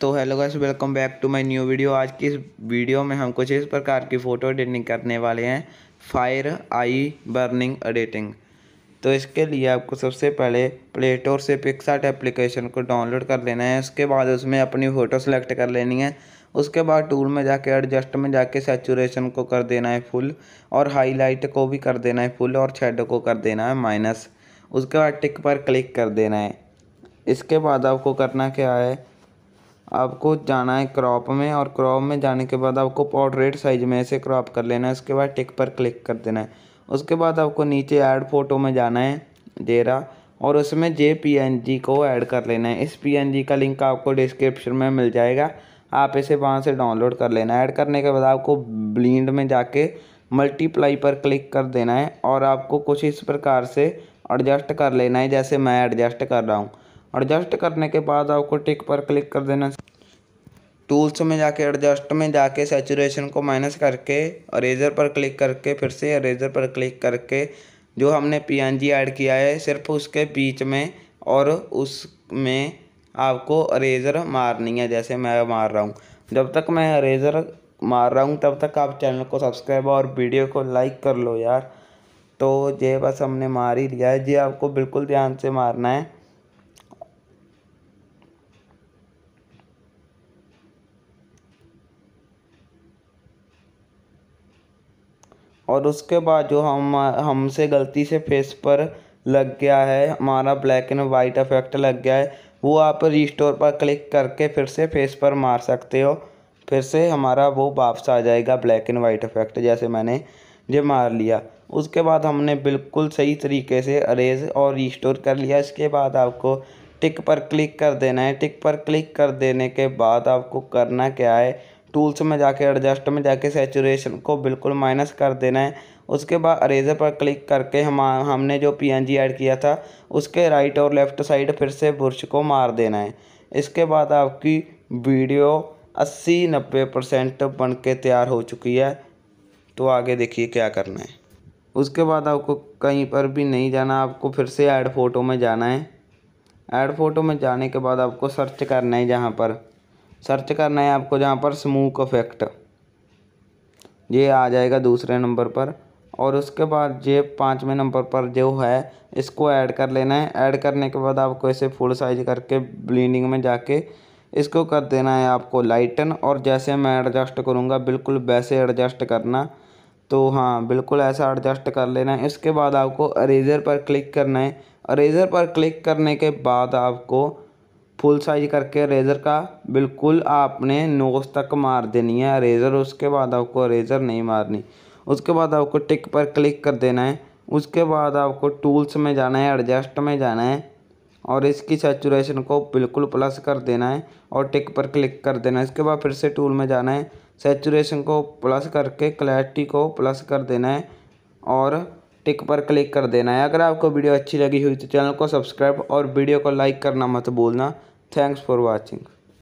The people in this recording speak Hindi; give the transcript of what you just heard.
तो hello guys welcome back to my new video आज की इस वीडियो में हम कुछ इस प्रकार की फ़ोटो एडिटिंग करने वाले हैं फायर आई बर्निंग एडिटिंग तो इसके लिए आपको सबसे पहले प्ले स्टोर से पिक्सार्ट एप्लीकेशन को डाउनलोड कर लेना है उसके बाद उसमें अपनी फ़ोटो सेलेक्ट कर लेनी है उसके बाद टूल में जाके एडजस्ट में जाके सेचुरेशन को कर देना है फुल और हाईलाइट को भी कर देना है फुल और शेडो को कर देना है माइनस उसके बाद टिक पर क्लिक कर देना है इसके बाद आपको करना क्या है आपको जाना है क्रॉप में और क्रॉप में जाने के बाद आपको पोर्ट्रेट साइज में ऐसे क्रॉप कर लेना है उसके बाद टिक पर क्लिक कर देना है उसके बाद आपको नीचे ऐड फोटो में जाना है डेरा और उसमें जे पी एन जी को ऐड कर लेना है इस पी एन जी का लिंक आपको डिस्क्रिप्शन में मिल जाएगा आप इसे वहाँ से डाउनलोड कर लेना ऐड करने के बाद आपको ब्लिंड में जाके मल्टीप्लाई पर क्लिक कर देना है और आपको कुछ इस प्रकार से एडजस्ट कर लेना है जैसे मैं एडजस्ट कर रहा हूँ एडजस्ट करने के बाद आपको टिक पर क्लिक कर देना टूल्स में जाके एडजस्ट में जाके सेचुरेशन को माइनस करके अरेजर पर क्लिक करके फिर से अरेजर पर क्लिक करके जो हमने पीएनजी ऐड किया है सिर्फ उसके बीच में और उसमें आपको अरेजर मारनी है जैसे मैं मार रहा हूँ जब तक मैं अरेजर मार रहा हूँ तब तक आप चैनल को सब्सक्राइब और वीडियो को लाइक कर लो यार तो ये बस हमने मार ही लिया है जी आपको बिल्कुल ध्यान से मारना है और उसके बाद जो हम हमसे गलती से फेस पर लग गया है हमारा ब्लैक एंड वाइट इफ़ेक्ट लग गया है वो आप रिस्टोर पर क्लिक करके फिर से फेस पर मार सकते हो फिर से हमारा वो वापस आ जाएगा ब्लैक एंड वाइट इफ़ेक्ट जैसे मैंने ये मार लिया उसके बाद हमने बिल्कुल सही तरीके से अरेज और रिस्टोर कर लिया इसके बाद आपको टिक पर क्लिक कर देना है टिक पर क्लिक कर देने के बाद आपको करना क्या है टूल्स में जाके एडजस्ट में जाके सेचुरेशन को बिल्कुल माइनस कर देना है उसके बाद अरेजर पर क्लिक करके हम हमने जो पीएनजी ऐड किया था उसके राइट और लेफ़्ट साइड फिर से बुरश को मार देना है इसके बाद आपकी वीडियो अस्सी नब्बे परसेंट बन के तैयार हो चुकी है तो आगे देखिए क्या करना है उसके बाद आपको कहीं पर भी नहीं जाना आपको फिर से ऐड फ़ोटो में जाना है ऐड फ़ोटो में जाने के बाद आपको सर्च करना है जहाँ पर सर्च करना है आपको जहाँ पर स्मूक इफेक्ट ये आ जाएगा दूसरे नंबर पर और उसके बाद ये पाँचवें नंबर पर जो है इसको ऐड कर लेना है ऐड करने के बाद आपको इसे फुल साइज करके ब्लीडिंग में जाके इसको कर देना है आपको लाइटन और जैसे मैं एडजस्ट करूँगा बिल्कुल वैसे एडजस्ट करना तो हाँ बिल्कुल ऐसा एडजस्ट कर लेना है इसके बाद आपको अरेजर पर क्लिक करना है अरेजर पर क्लिक करने के बाद आपको फुल साइज करके रेज़र का बिल्कुल आपने नोज़ तक मार देनी है रेज़र उसके बाद आपको रेज़र नहीं मारनी उसके बाद आपको टिक पर क्लिक कर देना है उसके बाद आपको टूल्स में जाना है एडजस्ट में जाना है और इसकी सेचुरेशन को बिल्कुल प्लस कर देना है और टिक पर क्लिक कर देना है इसके बाद फिर से टूल में जाना है सेचुरेशन को प्लस करके क्लैरिटी को प्लस कर देना है और टिक पर क्लिक कर देना है अगर आपको वीडियो अच्छी लगी हुई तो चैनल को सब्सक्राइब और वीडियो को लाइक करना मत भूलना थैंक्स फॉर वॉचिंग